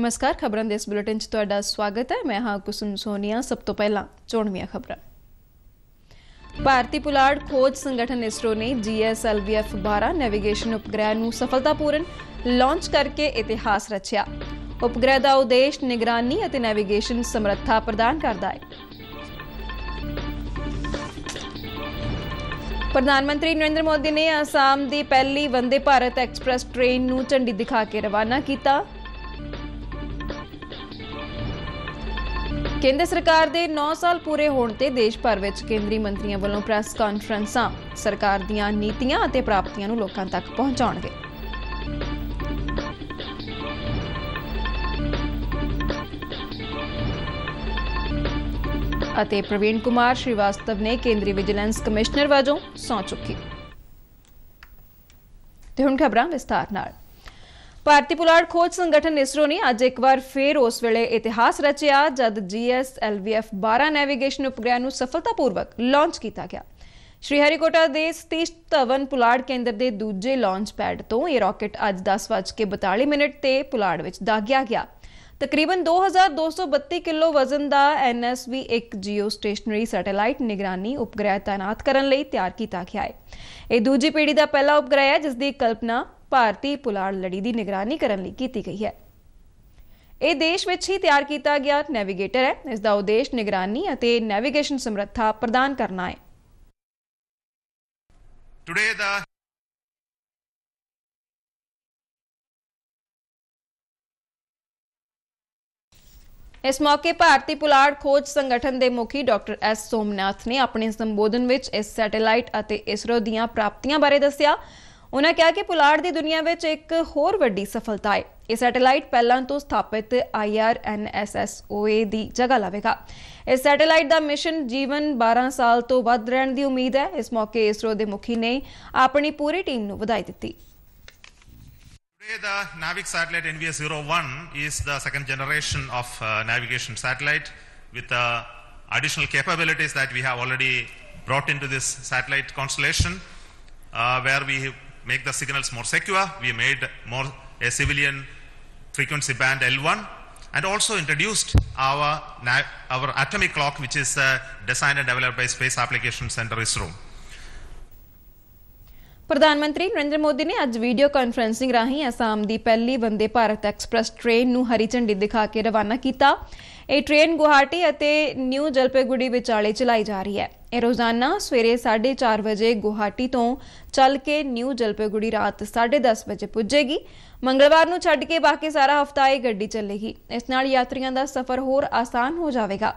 ਨਮਸਕਾਰ ਖਬਰਾਂ ਦੇ ਇਸ ਬੁਲੇਟਿਨ 'ਚ ਤੁਹਾਡਾ ਸਵਾਗਤ ਹੈ ਮੈਂ ਹਾਂ ਕੁਸਮ ਸੋਨੀਆ ਸਭ ਤੋਂ ਪਹਿਲਾਂ ਚੋਣਵੀਆਂ ਖਬਰਾਂ ਭਾਰਤੀ ਪੁਲਾੜ ਖੋਜ ਸੰਗਠਨ ਇਸਰੋ ਨੇ GSLVF 12 ਨੈਵੀਗੇਸ਼ਨ ਉਪਗ੍ਰਹਿ ਨੂੰ ਸਫਲਤਾਪੂਰਨ ਲਾਂਚ ਕਰਕੇ ਇਤਿਹਾਸ ਰਚਿਆ ਉਪਗ੍ਰਹਿ ਦਾ ਉਦੇਸ਼ ਨਿਗਰਾਨੀ ਅਤੇ ਨੈਵੀਗੇਸ਼ਨ ਸਮਰੱਥਾ ਪ੍ਰਦਾਨ ਕਰਦਾ ਹੈ ਪ੍ਰਧਾਨ ਮੰਤਰੀ ਨਰਿੰਦਰ ਮੋਦੀ ਨੇ ਆਸਾਮ ਦੀ ਪਹਿਲੀ ਵੰਦੇ ਭਾਰਤ ਐਕਸਪ੍ਰੈਸ ਟ੍ਰੇਨ ਨੂੰ ਝੰਡੀ ਦਿਖਾ ਕੇ ਰਵਾਨਾ ਕੀਤਾ ਕੇਂਦਰ ਸਰਕਾਰ ਦੇ 9 ਸਾਲ ਪੂਰੇ ਹੋਣ ਤੇ ਦੇਸ਼ ਭਰ ਵਿੱਚ ਕੇਂਦਰੀ ਮੰਤਰੀਆਂ ਵੱਲੋਂ ਪ੍ਰੈਸ ਕਾਨਫਰੰਸਾਂ ਸਰਕਾਰ ਦੀਆਂ ਨੀਤੀਆਂ ਅਤੇ ਪ੍ਰਾਪਤੀਆਂ ਨੂੰ ਲੋਕਾਂ ਤੱਕ ਪਹੁੰਚਾਉਣਗੇ ਅਤੇ ਪ੍ਰਵੀਨ ਕੁਮਾਰ ਸ਼੍ਰੀਵਾਸਤਵ ਨੇ ਕੇਂਦਰੀ ਵਿਜੀਲੈਂਸ ਕਮਿਸ਼ਨਰ ਵਜੋਂ ਸੌਂ ਚੁੱਕੀ ਤੇ ਹੁਣ ਖਬਰਾਂ ਵਿਸਤਾਰ ਨਾਲ ਭਾਰਤੀ ਪੁਲਾੜ ਖੋਜ ਸੰਗਠਨ ਇਸਰੋ ਨੇ ਅੱਜ ਇੱਕ ਵਾਰ ਫੇਰ ਉਸ ਵੇਲੇ ਇਤਿਹਾਸ ਰਚਿਆ ਜਦ GSLVF 12 ਨੈਵੀਗੇਸ਼ਨ ਉਪਗ੍ਰਹਿ ਨੂੰ ਸਫਲਤਾਪੂਰਵਕ ਲਾਂਚ ਕੀਤਾ ਗਿਆ। ਹਰੀਕੋਟਾ ਦੇ ਸਤੀਸ਼ ਧਵਨ ਪੁਲਾੜ ਕੇਂਦਰ ਦੇ ਦੂਜੇ ਲਾਂਚ ਪੈਡ ਤੋਂ ਇਹ ਰਾਕਟ ਅੱਜ 10:42 ਮਿੰਟ ਤੇ ਪੁਲਾੜ ਵਿੱਚ ਦਾਗਿਆ ਗਿਆ। ਤਕਰੀਬਨ 2232 ਕਿਲੋ ਵਜ਼ਨ ਦਾ NSV ਇੱਕ ਜੀਓ ਸਟੇਸ਼ਨਰੀ ਸੈਟੇਲਾਈਟ ਨਿਗਰਾਨੀ ਉਪਗ੍ਰਹਿ ਤਾਇਨਾਤ ਕਰਨ ਲਈ ਤਿਆਰ ਕੀਤਾ ਗਿਆ ਹੈ। ਇਹ ਦੂਜੀ ਪੀੜ੍ਹੀ ਦਾ ਪਹਿਲਾ ਉਪਗ੍ਰਹਿ ਹੈ ਜਿਸ ਦੀ ਕਲਪਨਾ ਭਾਰਤੀ ਪੁਲਾੜ ਲੜੀ ਦੀ ਨਿਗਰਾਨੀ ਕਰਨ ਲਈ ਕੀਤੀ ਗਈ ਹੈ ਇਹ ਦੇਸ਼ ਵਿੱਚ ਹੀ ਤਿਆਰ ਕੀਤਾ ਗਿਆ ਨੈਵੀਗੇਟਰ ਹੈ ਇਸ ਦਾ ਉਦੇਸ਼ ਨਿਗਰਾਨੀ ਅਤੇ ਨੈਵੀਗੇਸ਼ਨ ਸਮਰੱਥਾ ਪ੍ਰਦਾਨ ਕਰਨਾ ਹੈ ਟੁਡੇ ਦਾ ਇਸ ਮੌਕੇ ਭਾਰਤੀ ਪੁਲਾੜ ਖੋਜ ਸੰਗਠਨ ਦੇ ਮੁਖੀ ਡਾਕਟਰ ਐਸ ਸੋਮਨਾਥ ਨੇ ਆਪਣੇ ਸੰਬੋਧਨ ਵਿੱਚ ਇਸ ਸੈਟੇਲਾਈਟ ਅਤੇ ਇਸਰੋ ਦੀਆਂ ਪ੍ਰਾਪਤੀਆਂ ਬਾਰੇ ਦੱਸਿਆ ਉਹਨਾਂ ਕਿਹਾ ਕਿ ਪੁਲਾੜ ਦੀ ਦੁਨੀਆ ਵਿੱਚ ਇੱਕ ਹੋਰ ਵੱਡੀ ਸਫਲਤਾ ਹੈ ਇਹ ਸੈਟੇਲਾਈਟ ਪਹਿਲਾਂ ਤੋਂ ਸਥਾਪਿਤ IRNSSOA ਦੀ ਜਗ੍ਹਾ ਲਵੇਗਾ ਇਸ ਸੈਟੇਲਾਈਟ ਦਾ ਮਿਸ਼ਨ ਜੀਵਨ 12 ਸਾਲ ਤੋਂ ਵੱਧ ਰਹਿਣ ਦੀ ਉਮੀਦ ਹੈ ਇਸ ਮੌਕੇ ਇਸਰੋ ਦੇ ਮੁਖੀ ਨੇ ਆਪਣੀ ਪੂਰੀ ਟੀਮ ਨੂੰ ਵਧਾਈ ਦਿੱਤੀ Today the Navic satellite NVS-01 is the second generation of uh, navigation satellite with uh, additional capabilities that we have already brought into this satellite constellation uh, where we make the signals more secure, we made more a civilian frequency band L1 and also introduced our, our atomic clock which is designed and developed by Space Application Center ISRO. ਪ੍ਰਧਾਨ ਮੰਤਰੀ ਨਰਿੰਦਰ ਮੋਦੀ ਨੇ ਅੱਜ video conferencing ਰਾਹੀਂ ਅਸਾਮ ਦੀ ਪਹਿਲੀ Vande Bharat express train ਨੂੰ ਹਰੀ ਝੰਡੀ ਦਿਖਾ ਕੇ ਰਵਾਨਾ ਕੀਤਾ ਇਹ ਟ੍ਰੇਨ ਗੁਹਾਟੀ ਅਤੇ ਨਿਊ ਜਲਪੇਗੁੜੀ ਵਿਚਾਲੇ ਚਲਾਈ ਜਾ ਰਹੀ ਹੈ ਇਹ ਰੋਜ਼ਾਨਾ ਸਵੇਰੇ 4:30 ਵਜੇ ਗੁਹਾਟੀ ਤੋਂ ਚੱਲ ਕੇ ਨਿਊ ਜਲਪੇਗੁੜੀ ਰਾਤ 10:30 ਵਜੇ ਪੁੱਜੇਗੀ ਮੰਗਲਵਾਰ ਨੂੰ ਛੱਡ ਕੇ ਬਾਕੀ ਸਾਰਾ ਹਫਤਾ ਇਹ ਗੱਡੀ ਚੱਲੇਗੀ ਇਸ ਨਾਲ ਯਾਤਰੀਆਂ ਦਾ ਸਫ਼ਰ ਹੋਰ ਆਸਾਨ ਹੋ ਜਾਵੇਗਾ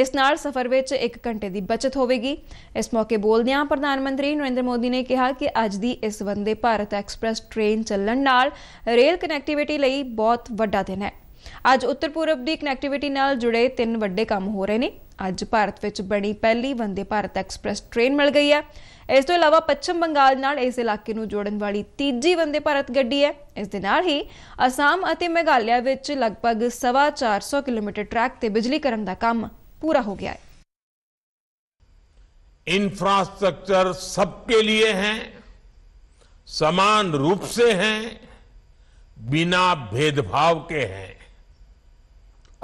ਇਸ ਨਾਲ ਸਫ਼ਰ ਵਿੱਚ 1 ਘੰਟੇ ਦੀ ਬਚਤ ਹੋਵੇਗੀ ਇਸ ਮੌਕੇ ਬੋਲਦਿਆਂ ਪ੍ਰਧਾਨ ਮੰਤਰੀ ਨਰਿੰਦਰ ਮੋਦੀ ਨੇ ਕਿਹਾ ਕਿ ਅੱਜ ਦੀ ਇਸ ਵੰਦੇ ਭਾਰਤ ਐਕਸਪ੍ਰੈਸ ਟ੍ਰੇਨ ਚੱਲਣ ਨਾਲ ਰੇਲ ਕਨੈਕਟੀਵਿਟੀ ਲਈ ਬਹੁਤ ਵੱਡਾ ਦਿਨ ਹੈ ਅੱਜ ਉੱਤਰ ਪੂਰਬ ਦੀ ਕਨੈਕਟੀਵਿਟੀ ਨਾਲ ਜੁੜੇ ਤਿੰਨ ਵੱਡੇ ਕੰਮ ਹੋ ਰਹੇ ਨੇ ਅੱਜ ਭਾਰਤ ਵਿੱਚ ਬਣੀ ਪਹਿਲੀ ਵੰਦੇ ਭਾਰਤ ਐਕਸਪ੍ਰੈਸ ਟ੍ਰੇਨ ਮਿਲ ਗਈ ਹੈ ਇਸ ਤੋਂ ਇਲਾਵਾ ਪੱਛਮ ਬੰਗਾਲ ਨਾਲ ਇਸ ਇਲਾਕੇ ਨੂੰ ਜੋੜਨ ਵਾਲੀ ਤੀਜੀ ਵੰਦੇ ਭਾਰਤ ਗੱਡੀ ਹੈ ਇਸ ਦੇ ਨਾਲ ਹੀ ਅਸਾਮ ਅਤੇ ਮੇਘਾਲਿਆ ਵਿੱਚ ਲਗਭਗ 450 ਕਿਲੋਮੀਟਰ ਟਰੈਕ ਤੇ ਬਿਜਲੀਕਰਨ ਦਾ ਕੰਮ ਪੂਰਾ ਹੋ ਗਿਆ ਹੈ ਕੇ ਲਈ ਹੈ ਸਮਾਨ ਰੂਪ ਸੇ से ਬਿਨਾ बिना ਕੇ के ਔਰ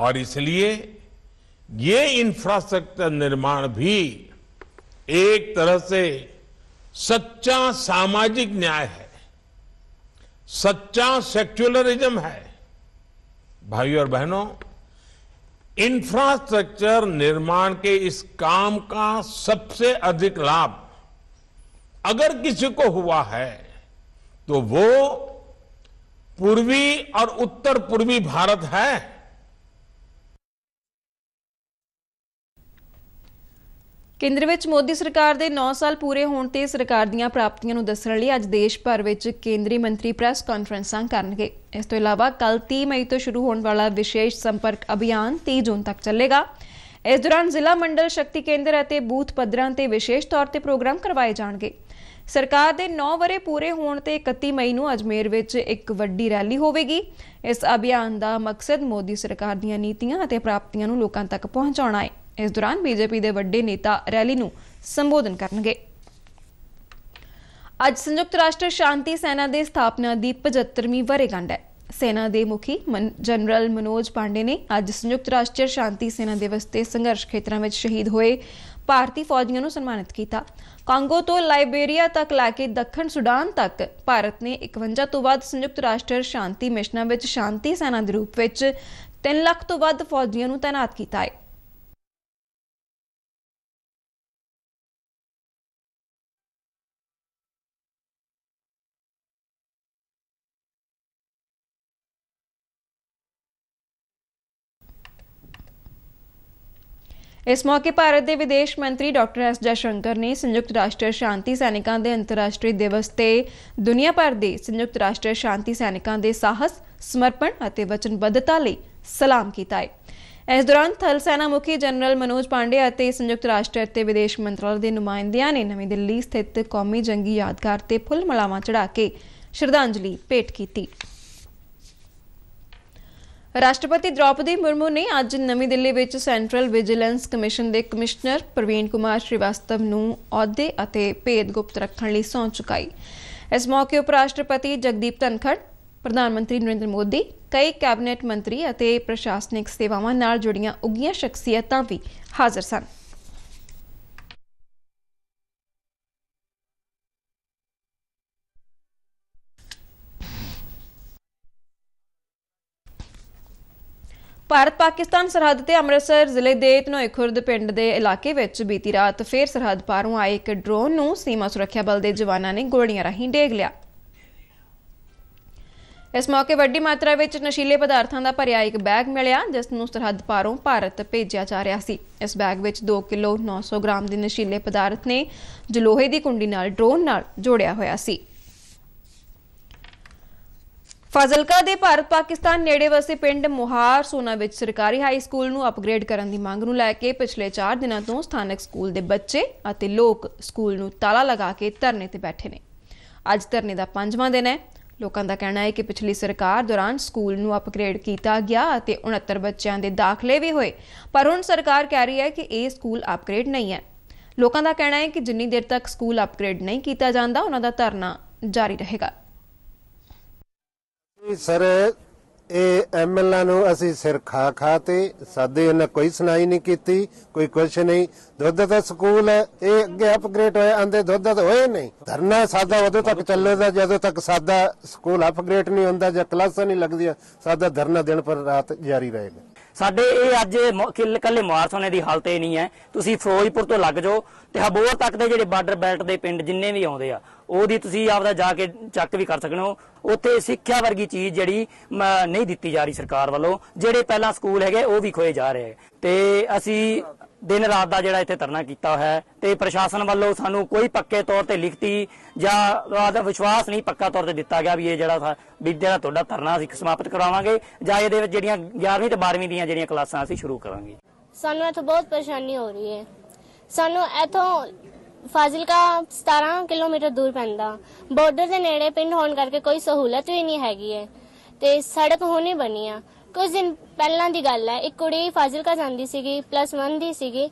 और इसलिए ये इंफ्रास्ट्रक्चर निर्माण भी एक तरह से सच्चा सामाजिक न्याय है सच्चा सेक्युलरिज्म है भाइयों और बहनों इंफ्रास्ट्रक्चर निर्माण के इस काम का सबसे अधिक लाभ अगर किसी को हुआ है तो वो पूर्वी और उत्तर पूर्वी भारत है ਕੇਂਦਰ ਵਿੱਚ ਮੋਦੀ ਸਰਕਾਰ ਦੇ 9 ਸਾਲ ਪੂਰੇ ਹੋਣ ਤੇ ਸਰਕਾਰ ਦੀਆਂ ਪ੍ਰਾਪਤੀਆਂ ਨੂੰ ਦੱਸਣ ਲਈ ਅੱਜ ਦੇਸ਼ ਭਰ ਵਿੱਚ ਕੇਂਦਰੀ ਮੰਤਰੀ ਪ੍ਰੈਸ ਕਾਨਫਰੰਸਾਂ ਕਰਨਗੇ ਇਸ ਤੋਂ ਇਲਾਵਾ ਕੱਲ 30 ਮਈ ਤੋਂ ਸ਼ੁਰੂ ਹੋਣ ਵਾਲਾ ਵਿਸ਼ੇਸ਼ ਸੰਪਰਕ ਅਭਿਆਨ 30 ਜੂਨ ਤੱਕ ਚੱਲੇਗਾ ਇਸ ਦੌਰਾਨ ਜ਼ਿਲ੍ਹਾ ਮੰਡਲ ਸ਼ਕਤੀ ਕੇਂਦਰ ਅਤੇ ਬੂਥ ਪੱਧਰਾਂ ਤੇ ਵਿਸ਼ੇਸ਼ ਤੌਰ ਤੇ ਪ੍ਰੋਗਰਾਮ ਕਰਵਾਏ ਜਾਣਗੇ ਸਰਕਾਰ ਦੇ 9 ਵਰੇ ਪੂਰੇ ਹੋਣ ਤੇ 31 ਮਈ ਨੂੰ ਅਜਮੇਰ ਵਿੱਚ ਇੱਕ ਵੱਡੀ ਰੈਲੀ ਹੋਵੇਗੀ ਇਸ ਅਭਿਆਨ ਦਾ ਮਕਸਦ ਮੋਦੀ ਸਰਕਾਰ ਦੀਆਂ ਨੀਤੀਆਂ ਅਤੇ ਪ੍ਰਾਪਤੀਆਂ ਨੂੰ ਲੋਕਾਂ ਤੱਕ ਪਹੁੰਚਾਉਣਾ ਹੈ ਇਸ ਦੌਰਾਨ ਬੀਜੇਪੀ ਦੇ ਵੱਡੇ ਨੇਤਾ ਰੈਲੀ ਨੂੰ ਸੰਬੋਧਨ ਕਰਨਗੇ ਅੱਜ ਸੰਯੁਕਤ ਰਾਸ਼ਟਰ ਸ਼ਾਂਤੀ ਸੈਨਾ ਦੇ ਸਥਾਪਨਾ ਦੀ 75ਵੀਂ ਵਰੇਗੰਢ ਹੈ ਸੈਨਾ ਦੇ ਮੁਖੀ ਜਨਰਲ ਮਨੋਜ ਪਾਂਡੇ ਨੇ ਅੱਜ ਸੰਯੁਕਤ ਰਾਸ਼ਟਰ ਸ਼ਾਂਤੀ ਸੈਨਾ ਦਿਵਸ ਤੇ ਸੰਘਰਸ਼ ਖੇਤਰਾਂ ਵਿੱਚ ਸ਼ਹੀਦ ਹੋਏ ਭਾਰਤੀ ਫੌਜੀਆਂ ਨੂੰ ਸਨਮਾਨਿਤ ਕੀਤਾ ਕਾਂਗੋ ਤੋਂ ਲਾਇਬੇਰੀਆ ਤੱਕ ਲੈ ਕੇ ਦੱਖਣ ਸੁਡਾਨ ਤੱਕ ਭਾਰਤ ਨੇ 51 ਤੋਂ ਵੱਧ ਸੰਯੁਕਤ ਰਾਸ਼ਟਰ ਸ਼ਾਂਤੀ ਮਿਸ਼ਨਾਂ ਵਿੱਚ ਸ਼ਾਂਤੀ ਸੈਨਾ ਦੇ ਰੂਪ ਵਿੱਚ 3 ਲੱਖ ਤੋਂ ਵੱਧ ਫੌਜੀਆਂ ਨੂੰ ਤਾਇਨਾਤ ਕੀਤਾ ਹੈ ਇਸ ਮੌਕੇ ਭਾਰਤ ਦੇ ਵਿਦੇਸ਼ ਮੰਤਰੀ ਡਾਕਟਰ ਐਸ ਜੈਸ਼ੰਕਰ ਨੇ ਸੰਯੁਕਤ ਰਾਸ਼ਟਰ ਸ਼ਾਂਤੀ ਸੈਨਿਕਾਂ ਦੇ ਅੰਤਰਰਾਸ਼ਟਰੀ ਦਿਵਸ ਤੇ ਦੁਨੀਆ ਭਰ ਦੇ ਸੰਯੁਕਤ ਰਾਸ਼ਟਰ ਸ਼ਾਂਤੀ ਸੈਨਿਕਾਂ ਦੇ ਸਾਹਸ ਸਮਰਪਣ ਅਤੇ ਵਚਨਬੱਧਤਾ ਲਈ ਸਲਾਮ ਕੀਤਾ ਹੈ ਇਸ ਦੌਰਾਨ ਥਲ ਸੈਨਾ ਮੁਖੀ ਜਨਰਲ ਮਨੋਜ ਪਾਂਡੇ ਅਤੇ ਸੰਯੁਕਤ ਰਾਸ਼ਟਰ ਤੇ ਵਿਦੇਸ਼ ਮੰਤਰਾਲੇ ਦੇ ਨੁਮਾਇੰਦਿਆਂ ਨੇ ਨਵੀਂ ਦਿੱਲੀ ਸਥਿਤ ਕੌਮੀ ਜੰਗੀ ਯਾਦਗਾਰ ਤੇ ਫੁੱਲ ਮਲਾਵਾਂ ਚੜਾ ਕੇ ਸ਼ਰਧਾਂਜਲੀ ਭੇਟ ਕੀਤੀ ਰਾਸ਼ਟਰਪਤੀ ਦ੍ਰੌਪਦੀ ਮੁਰਮੂ ਨੇ ਅੱਜ ਨਵੀਂ ਦਿੱਲੀ ਵਿੱਚ ਸੈਂਟਰਲ ਵਿਜੀਲੈਂਸ ਕਮਿਸ਼ਨ ਦੇ ਕਮਿਸ਼ਨਰ ਪ੍ਰਵੀਨ ਕੁਮਾਰ ਸ਼੍ਰੀਵਾਸਤਵ ਨੂੰ ਅਹੁਦੇ ਅਤੇ ਭੇਦ ਗੁਪਤ ਰੱਖਣ ਲਈ ਸੌਂ ਚੁਕਾਈ ਇਸ ਮੌਕੇ ਉਪ ਰਾਸ਼ਟਰਪਤੀ ਜਗਦੀਪ ਧਨਖੜ ਪ੍ਰਧਾਨ ਮੰਤਰੀ ਨਰਿੰਦਰ ਮੋਦੀ ਕਈ ਕੈਬਨਿਟ ਮੰਤਰੀ ਅਤੇ ਪ੍ਰਸ਼ਾਸਨਿਕ ਸੇਵਾਵਾਂ ਨਾਲ ਜੁੜੀਆਂ ਉੱਗੀਆਂ ਸ਼ਖਸੀਅਤਾਂ ਵੀ ਹਾਜ਼ਰ ਸਨ ਭਾਰਤ ਪਾਕਿਸਤਾਨ ਸਰਹੱਦ ਤੇ ਅੰਮ੍ਰਿਤਸਰ ਜ਼ਿਲ੍ਹੇ ਦੇ ਤਨੋਏ ਖੁਰਦ ਪਿੰਡ ਦੇ ਇਲਾਕੇ ਵਿੱਚ ਬੀਤੀ ਰਾਤ ਫੇਰ ਸਰਹੱਦ ਪਾਰੋਂ ਆਏ ਇੱਕ ਡਰੋਨ ਨੂੰ ਸੀਮਾ ਸੁਰੱਖਿਆ ਬਲ ਦੇ ਜਵਾਨਾਂ ਨੇ ਗੋਲੀਆਂ ਰਾਹੀਂ ਡੇਗ ਲਿਆ ਇਸ ਮੌਕੇ ਵੱਡੀ ਮਾਤਰਾ ਵਿੱਚ ਨਸ਼ੀਲੇ ਪਦਾਰਥਾਂ ਦਾ ਭਰਿਆ ਇੱਕ ਬੈਗ ਮਿਲਿਆ ਜਿਸ ਨੂੰ ਸਰਹੱਦ ਪਾਰੋਂ ਭਾਰਤ ਭੇਜਿਆ ਜਾ ਰਿਹਾ ਸੀ ਇਸ ਬੈਗ ਵਿੱਚ 2 ਕਿਲੋ 900 ਗ੍ਰਾਮ ਦੇ ਨਸ਼ੀਲੇ ਪਦਾਰਥ ਨੇ ਜੋ ਲੋਹੇ ਦੀ ਕੁੰਡੀ ਨਾਲ ਡਰੋਨ ਨਾਲ ਜੋੜਿਆ ਹੋਇਆ ਸੀ ਫਾਜ਼ਲਕਾ ਦੇ ਭਾਰਤ ਪਾਕਿਸਤਾਨ ਨੇੜੇ ਵਸੇ ਪਿੰਡ ਮੁਹਾਰ ਸੋਨਾ ਵਿੱਚ ਸਰਕਾਰੀ ਹਾਈ ਸਕੂਲ ਨੂੰ ਅਪਗ੍ਰੇਡ ਕਰਨ ਦੀ ਮੰਗ ਨੂੰ ਲੈ ਕੇ ਪਿਛਲੇ 4 ਦਿਨਾਂ ਤੋਂ ਸਥਾਨਕ ਸਕੂਲ ਦੇ ਬੱਚੇ ਅਤੇ ਲੋਕ ਸਕੂਲ ਨੂੰ ਤਾਲਾ ਲਗਾ ਕੇ ਧਰਨੇ ਤੇ ਬੈਠੇ ਨੇ ਅੱਜ ਧਰਨੇ ਦਾ ਪੰਜਵਾਂ ਦਿਨ ਹੈ ਲੋਕਾਂ ਦਾ ਕਹਿਣਾ ਹੈ ਕਿ ਪਿਛਲੀ ਸਰਕਾਰ ਦੌਰਾਨ ਸਕੂਲ ਨੂੰ ਅਪਗ੍ਰੇਡ ਕੀਤਾ ਗਿਆ ਅਤੇ 69 ਬੱਚਿਆਂ ਦੇ ਦਾਖਲੇ ਵੀ ਹੋਏ ਪਰ ਹੁਣ ਸਰਕਾਰ ਕਹਿ ਰਹੀ ਹੈ ਕਿ ਇਹ ਸਕੂਲ ਅਪਗ੍ਰੇਡ ਨਹੀਂ ਹੈ ਲੋਕਾਂ ਦਾ ਕਹਿਣਾ ਹੈ ਕਿ ਜਿੰਨੀ ਦੇਰ ਤੱਕ ਸਕੂਲ ਅਪਗ੍ਰੇਡ ਨਹੀਂ ਕੀਤਾ ਜਾਂਦਾ ਉਹਨਾਂ ਦਾ ਧਰਨਾ ਜਾਰੀ ਰਹੇਗਾ ਸਰ ਇਹ ਐਮਐਲਏ ਨੂੰ ਅਸੀਂ ਸਿਰ ਖਾ ਖਾ ਤੇ ਸਾਦੇ ਉਹਨੇ ਕੋਈ ਸੁਣਾਈ ਨਹੀਂ ਕੀਤੀ ਕੋਈ ਕੁਛ ਨਹੀਂ ਦੁੱਧ ਦਾ ਸਕੂਲ ਹੈ ਇਹ ਅੱਗੇ ਅਪਗ੍ਰੇਡ ਹੋਏ ਆਂਦੇ ਦੁੱਧ ਦਾ ਹੋਏ ਨਹੀਂ ਧਰਨਾ ਸਾਦਾ ਉਦੋਂ ਤੱਕ ਚੱਲੇਗਾ ਜਦੋਂ ਤੱਕ ਸਾਦਾ ਸਕੂਲ ਅਪਗ੍ਰੇਡ ਨਹੀਂ ਹੁੰਦਾ ਜਾਂ ਕਲਾਸਾਂ ਨਹੀਂ ਲੱਗਦੀਆਂ ਸਾਦਾ ਧਰਨਾ ਦਿਨ ਪਰ ਰਾਤ ਜਾਰੀ ਰਹੇਗਾ ਸਾਡੇ ਇਹ ਅੱਜ ਕੱਲੇ ਮਾਰਸੋਨੇ ਦੀ ਹਾਲਤ ਇਹ ਨਹੀਂ ਹੈ ਤੁਸੀਂ ਫਰੋਜ਼ਪੁਰ ਤੋਂ ਲੱਗ ਜਾਓ ਤੇ ਹਬੋਰ ਤੱਕ ਦੇ ਜਿਹੜੇ ਬਾਰਡਰ ਬੈਲਟ ਦੇ ਪਿੰਡ ਜਿੰਨੇ ਵੀ ਆਉਂਦੇ ਆ ਉਹਦੀ ਤੁਸੀਂ ਆਪਦਾ ਜਾ ਕੇ ਚੱਕ ਵੀ ਕਰ ਸਕਣ ਹੋ ਉੱਥੇ ਸਿੱਖਿਆ ਵਰਗੀ ਚੀਜ਼ ਜਿਹੜੀ ਨਹੀਂ ਦਿੱਤੀ ਜਾ ਰਹੀ ਸਰਕਾਰ ਵੱਲੋਂ ਜਿਹੜੇ ਪਹਿਲਾਂ ਸਕੂਲ ਹੈਗੇ ਉਹ ਵੀ ਖੋਏ ਜਾ ਰਹੇ ਤੇ ਅਸੀਂ ਦਿਨ ਰਾਤ ਦਾ ਜਿਹੜਾ ਇੱਥੇ ਧਰਨਾ ਕੀਤਾ ਹੋਇਆ ਹੈ ਤੇ ਪ੍ਰਸ਼ਾਸਨ ਵੱਲੋਂ ਸਾਨੂੰ ਕੋਈ ਪੱਕੇ ਤੌਰ ਤੇ ਲਿਖਤੀ ਜਾਂ ਵਿਸ਼ਵਾਸ ਨਹੀਂ ਪੱਕਾ ਤੌਰ ਤੇ ਦਿੱਤਾ ਗਿਆ ਵੀ ਇਹ ਜਿਹੜਾ ਵੀ ਜਿਹੜਾ ਤੁਹਾਡਾ ਧਰਨਾ ਅਸੀਂ ਸਮਾਪਤ ਕਰਾਵਾਂਗੇ ਜਾਂ ਇਹਦੇ ਵਿੱਚ ਜਿਹੜੀਆਂ 11ਵੀਂ ਤੇ 12ਵੀਂ ਦੀਆਂ ਜਿਹੜੀਆਂ ਕਲਾਸਾਂ ਅਸੀਂ ਸ਼ੁਰੂ ਕਰਾਂਗੇ ਸਾਨੂੰ ਇੱਥੇ ਬਹੁਤ ਪਰੇਸ਼ਾਨੀ ਹੋ ਰਹੀ ਹੈ ਸਾਨੂੰ ਇੱਥੋਂ ਫਾਜ਼ਿਲਕਾ 17 ਕਿਲੋਮੀਟਰ ਦੂਰ ਪੈਂਦਾ ਬਾਰਡਰ ਦੇ ਨੇੜੇ ਪਿੰਡ ਹੋਣ ਕਰਕੇ ਕੋਈ ਸਹੂਲਤ ਵੀ ਨਹੀਂ ਹੈਗੀ ਹੈ ਤੇ ਸੜਕ ਹੋਣੀ ਬਣੀ ਆ ਕੁਝ ਦਿਨ ਪਹਿਲਾਂ ਦੀ ਗੱਲ ਹੈ ਇੱਕ ਕੁੜੀ ਫਾਜ਼ਿਲਕਾ ਜਾਂਦੀ ਸੀਗੀ ਪਲੱਸ 1 ਦੀ ਸੀਗੀ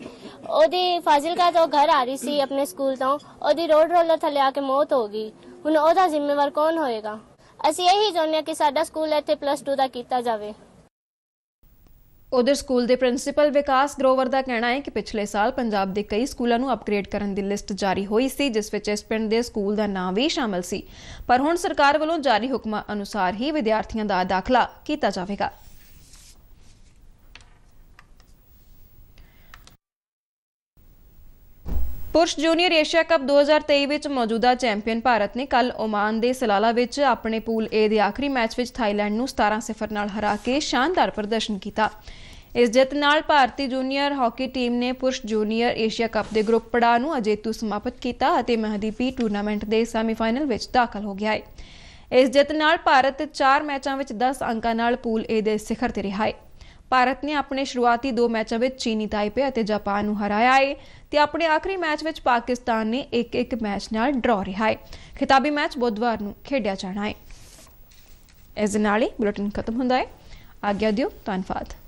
ਉਹਦੀ ਫਾਜ਼ਿਲਕਾ ਤੋਂ ਘਰ ਆ ਰਹੀ ਸੀ ਆਪਣੇ ਸਕੂਲ ਤੋਂ ਉਹਦੀ ਰੋਡ ਰੋਲਰ ਥੱਲੇ ਆ ਕੇ ਮੌਤ ਹੋ ਗਈ ਹੁਣ ਉਹਦਾ ਜ਼ਿੰਮੇਵਾਰ ਕੌਣ ਹੋਏਗਾ ਅਸੀਂ ਇਹੀ ਚਾਹੁੰਦੇ ਹਾਂ ਕਿ ਸਾਡਾ ਸਕੂਲ ਇੱਥੇ ਪਲੱਸ 2 ਦਾ ਕੀਤਾ ਜਾਵੇ ਉਧਰ ਸਕੂਲ ਦੇ ਪ੍ਰਿੰਸੀਪਲ ਵਿਕਾਸ ਗਰੋਵਰ ਦਾ ਕਹਿਣਾ ਹੈ ਕਿ ਪਿਛਲੇ ਸਾਲ ਪੰਜਾਬ ਦੇ ਕਈ ਸਕੂਲਾਂ ਨੂੰ ਅਪਗ੍ਰੇਡ ਕਰਨ ਦੀ ਲਿਸਟ ਜਾਰੀ ਹੋਈ ਸੀ ਜਿਸ ਵਿੱਚ ਇਸ ਪਿੰਡ ਦੇ ਸਕੂਲ ਦਾ ਨਾਮ ਵੀ ਸ਼ਾਮਲ ਸੀ ਪਰ ਹੁਣ ਸਰਕਾਰ ਵੱਲੋਂ ਜਾਰੀ ਹੁਕਮਾਂ ਅਨੁਸਾਰ ਹੀ ਵਿਦਿਆਰਥੀਆਂ ਦਾ ਦਾਖਲਾ ਕੀਤਾ ਜਾਵੇਗਾ ਪੁਰਸ਼ ਜੂਨੀਅਰ ਏਸ਼ੀਆ ਕੱਪ 2023 ਵਿੱਚ ਮੌਜੂਦਾ ਚੈਂਪੀਅਨ ਭਾਰਤ ਨੇ ਕੱਲ ਓਮਾਨ ਦੇ ਸਲਾਲਾ ਵਿੱਚ ਆਪਣੇ ਪੂਲ ਏ ਦੇ ਆਖਰੀ ਮੈਚ ਵਿੱਚ ਥਾਈਲੈਂਡ ਨੂੰ 17-0 ਨਾਲ ਹਰਾ ਕੇ ਸ਼ਾਨਦਾਰ ਪ੍ਰਦਰਸ਼ਨ ਕੀਤਾ। ਇਸ ਜਿੱਤ ਨਾਲ ਭਾਰਤੀ ਜੂਨੀਅਰ ਹਾਕੀ ਟੀਮ ਨੇ ਪੁਰਸ਼ ਜੂਨੀਅਰ ਏਸ਼ੀਆ ਕੱਪ ਦੇ ਗਰੁੱਪ ਪੜਾਅ ਨੂੰ ਅਜੇਤੂ ਸਮਾਪਤ ਕੀਤਾ ਅਤੇ ਮਹਦੀਪੀ ਟੂਰਨਾਮੈਂਟ ਦੇ ਸੈਮੀਫਾਈਨਲ ਵਿੱਚ ਦਾਖਲ ਹੋ ਗਿਆ ਹੈ। ਇਸ ਜਿੱਤ ਨਾਲ ਭਾਰਤ 4 ਮੈਚਾਂ ਵਿੱਚ 10 ਅੰਕਾਂ ਨਾਲ ਪੂਲ ਏ ਦੇ ਸਿਖਰ ਤੇ ਰਿਹਾ ਹੈ। ਭਾਰਤ ਨੇ ਆਪਣੇ ਸ਼ੁਰੂਆਤੀ ਦੋ ਮੈਚਾਂ ਵਿੱਚ ਚੀਨੀ ਤਾਈਪੇ ਅਤੇ ਜਾਪਾਨ ਨੂੰ ਹਰਾਇਆ ਹੈ ਤੇ ਆਪਣੇ ਆਖਰੀ ਮੈਚ ਵਿੱਚ ਪਾਕਿਸਤਾਨ ਨੇ ਇੱਕ-ਇੱਕ ਮੈਚ ਨਾਲ ਡਰਾ ਰਿਹਾ ਹੈ ਖਿਤਾਬੀ ਮੈਚ ਬੁੱਧਵਾਰ ਨੂੰ ਖੇਡਿਆ ਜਾਣਾ ਹੈ ਇਸ ਨਾਲ ਹੀ ਬੁਲੇਟਿਨ ਖਤਮ ਹੁੰਦਾ ਹੈ ਆਗਿਆ ਦਿਓ ਧੰਨਵਾਦ